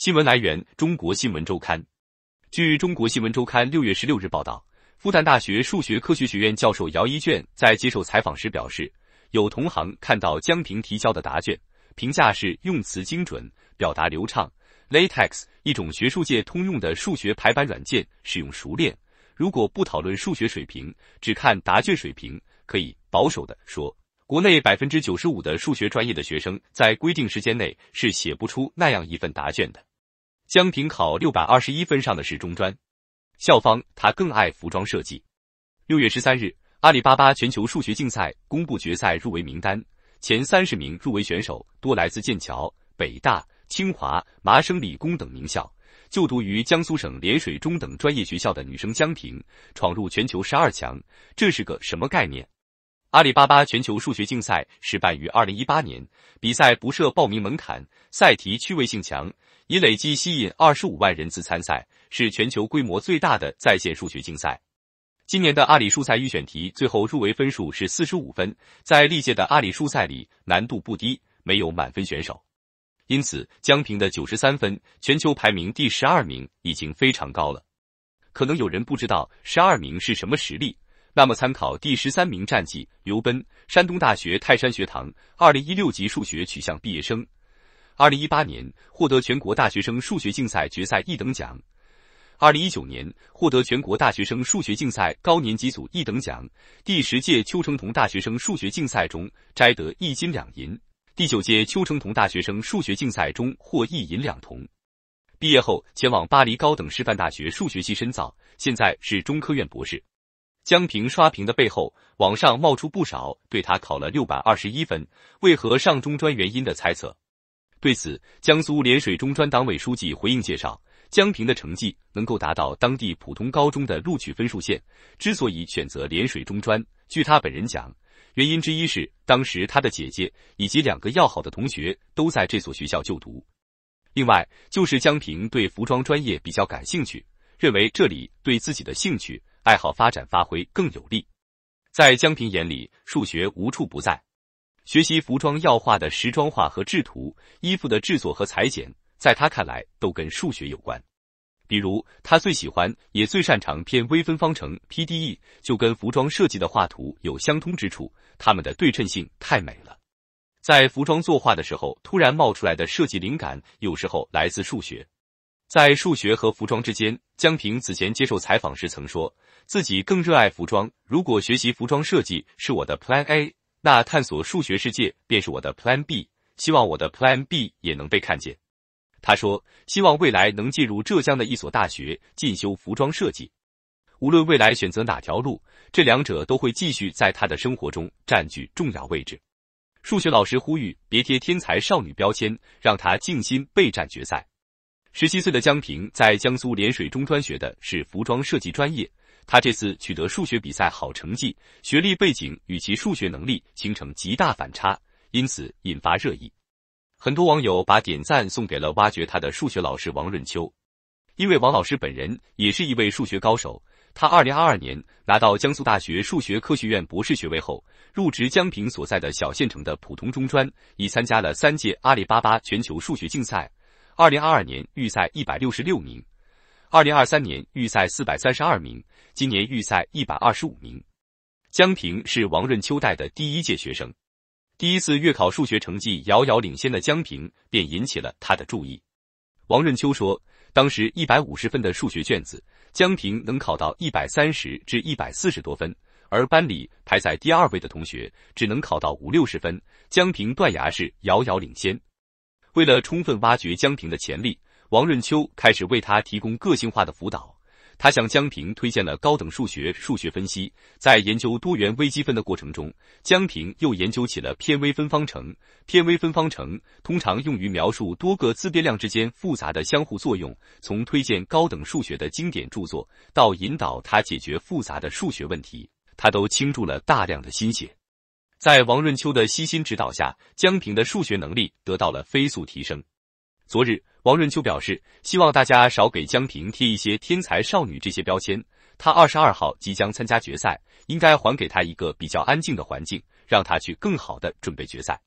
新闻来源：中国新闻周刊。据中国新闻周刊六月十六日报道，复旦大学数学科学学院教授姚一卷在接受采访时表示，有同行看到江平提交的答卷，评价是用词精准、表达流畅，LaTeX 一种学术界通用的数学排版软件使用熟练。如果不讨论数学水平，只看答卷水平，可以保守的说，国内百分之九十五的数学专业的学生在规定时间内是写不出那样一份答卷的。江平考六百二十一分，上的是中专。校方他更爱服装设计。六月十三日，阿里巴巴全球数学竞赛公布决赛入围名单，前三十名入围选手多来自剑桥、北大、清华、麻省理工等名校。就读于江苏省涟水中等专业学校的女生江平闯入全球十二强，这是个什么概念？阿里巴巴全球数学竞赛是办于二零一八年，比赛不设报名门槛，赛题趣味性强，已累计吸引二十五万人次参赛，是全球规模最大的在线数学竞赛。今年的阿里数赛预选题最后入围分数是四十五分，在历届的阿里数赛里难度不低，没有满分选手，因此江平的九十三分，全球排名第十二名已经非常高了。可能有人不知道十二名是什么实力。那么，参考第十三名战绩，刘奔，山东大学泰山学堂，二零一六级数学取向毕业生，二零一八年获得全国大学生数学竞赛决赛一等奖，二零一九年获得全国大学生数学竞赛高年级组一等奖，第十届邱成桐大学生数学竞赛中摘得一金两银，第九届邱成桐大学生数学竞赛中获一银两铜，毕业后前往巴黎高等师范大学数学系深造，现在是中科院博士。江平刷屏的背后，网上冒出不少对他考了六百二十一分，为何上中专原因的猜测。对此，江苏涟水中专党委书记回应介绍，江平的成绩能够达到当地普通高中的录取分数线。之所以选择涟水中专，据他本人讲，原因之一是当时他的姐姐以及两个要好的同学都在这所学校就读，另外就是江平对服装专业比较感兴趣，认为这里对自己的兴趣。爱好发展发挥更有利。在江平眼里，数学无处不在。学习服装要画的时装画和制图，衣服的制作和裁剪，在他看来都跟数学有关。比如，他最喜欢也最擅长偏微分方程 （PDE），就跟服装设计的画图有相通之处。它们的对称性太美了。在服装作画的时候，突然冒出来的设计灵感，有时候来自数学。在数学和服装之间，江平此前接受采访时曾说，自己更热爱服装。如果学习服装设计是我的 plan A，那探索数学世界便是我的 plan B。希望我的 plan B 也能被看见。他说，希望未来能进入浙江的一所大学进修服装设计。无论未来选择哪条路，这两者都会继续在他的生活中占据重要位置。数学老师呼吁别贴天才少女标签，让他静心备战决赛。十七岁的江平在江苏涟水中专学的是服装设计专业。他这次取得数学比赛好成绩，学历背景与其数学能力形成极大反差，因此引发热议。很多网友把点赞送给了挖掘他的数学老师王润秋，因为王老师本人也是一位数学高手。他二零二二年拿到江苏大学数学科学院博士学位后，入职江平所在的小县城的普通中专，已参加了三届阿里巴巴全球数学竞赛。二零二二年预赛一百六十六名，二零二三年预赛四百三十二名，今年预赛一百二十五名。江平是王润秋带的第一届学生，第一次月考数学成绩遥遥领先的江平便引起了他的注意。王润秋说，当时一百五十分的数学卷子，江平能考到一百三十至一百四十多分，而班里排在第二位的同学只能考到五六十分，江平断崖式遥遥领先。为了充分挖掘江平的潜力，王润秋开始为他提供个性化的辅导。他向江平推荐了高等数学、数学分析。在研究多元微积分的过程中，江平又研究起了偏微分方程。偏微分方程通常用于描述多个自变量之间复杂的相互作用。从推荐高等数学的经典著作，到引导他解决复杂的数学问题，他都倾注了大量的心血。在王润秋的悉心指导下，江平的数学能力得到了飞速提升。昨日，王润秋表示，希望大家少给江平贴一些“天才少女”这些标签。她二十二号即将参加决赛，应该还给她一个比较安静的环境，让她去更好的准备决赛。